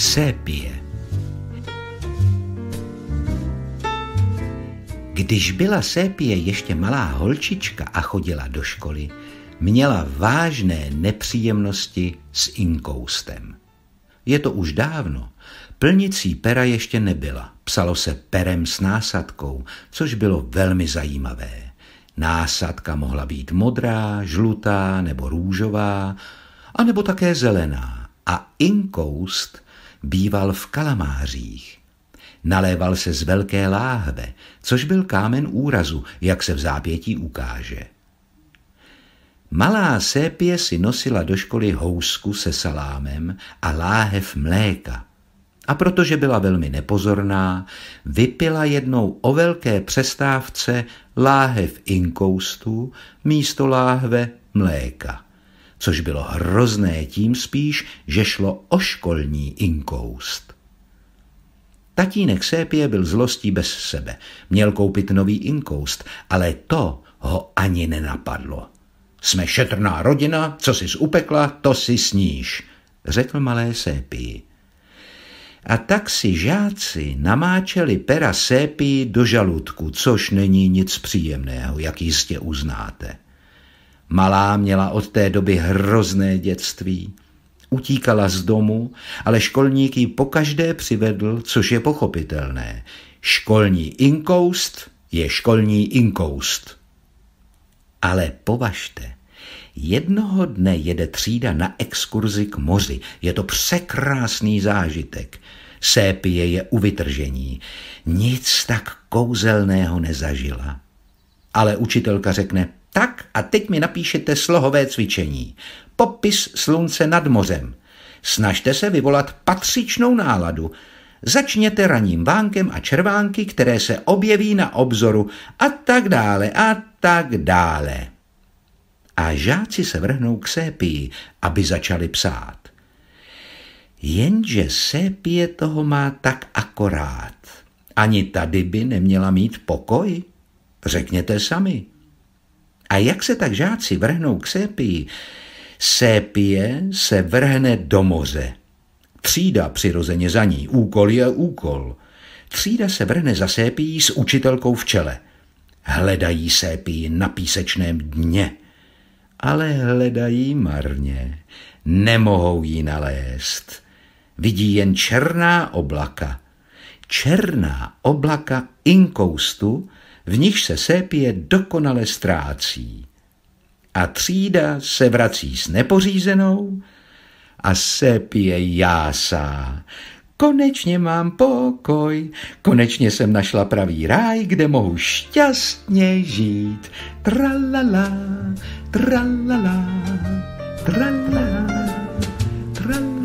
sépie. Když byla sépie ještě malá holčička a chodila do školy, měla vážné nepříjemnosti s inkoustem. Je to už dávno. Plnicí pera ještě nebyla. Psalo se perem s násadkou, což bylo velmi zajímavé. Násadka mohla být modrá, žlutá nebo růžová, anebo také zelená. A inkoust býval v kalamářích. Naléval se z velké láhve, což byl kámen úrazu, jak se v zápětí ukáže. Malá sépě si nosila do školy housku se salámem a láhev mléka. A protože byla velmi nepozorná, vypila jednou o velké přestávce láhev inkoustu místo láhve mléka což bylo hrozné tím spíš, že šlo o školní inkoust. Tatínek Sépie byl zlostí bez sebe. Měl koupit nový inkoust, ale to ho ani nenapadlo. Jsme šetrná rodina, co jsi upekla, to si sníš, řekl malé Sépii. A tak si žáci namáčeli pera Sépii do žaludku, což není nic příjemného, jak jistě uznáte. Malá měla od té doby hrozné dětství. Utíkala z domu, ale školník ji pokaždé přivedl, což je pochopitelné. Školní inkoust je školní inkoust. Ale považte, jednoho dne jede třída na exkurzi k moři. Je to překrásný zážitek. Sépie je u vytržení. Nic tak kouzelného nezažila. Ale učitelka řekne, a teď mi napíšete slohové cvičení. Popis slunce nad mořem. Snažte se vyvolat patřičnou náladu. Začněte raním vánkem a červánky, které se objeví na obzoru a tak dále a tak dále. A žáci se vrhnou k sépii, aby začali psát. Jenže sépie toho má tak akorát. Ani tady by neměla mít pokoj. Řekněte sami. A jak se tak žáci vrhnou k sépii? Sépie se vrhne do moře. Třída přirozeně za ní, úkol je úkol. Třída se vrhne za sépií s učitelkou v čele. Hledají sépii na písečném dně. Ale hledají marně. Nemohou ji nalézt. Vidí jen černá oblaka. Černá oblaka inkoustu, v nich se sépie dokonale ztrácí. A třída se vrací s nepořízenou a sépie jásá. Konečně mám pokoj, konečně jsem našla pravý ráj, kde mohu šťastně žít. Tralala, tralala, tralala, tralala.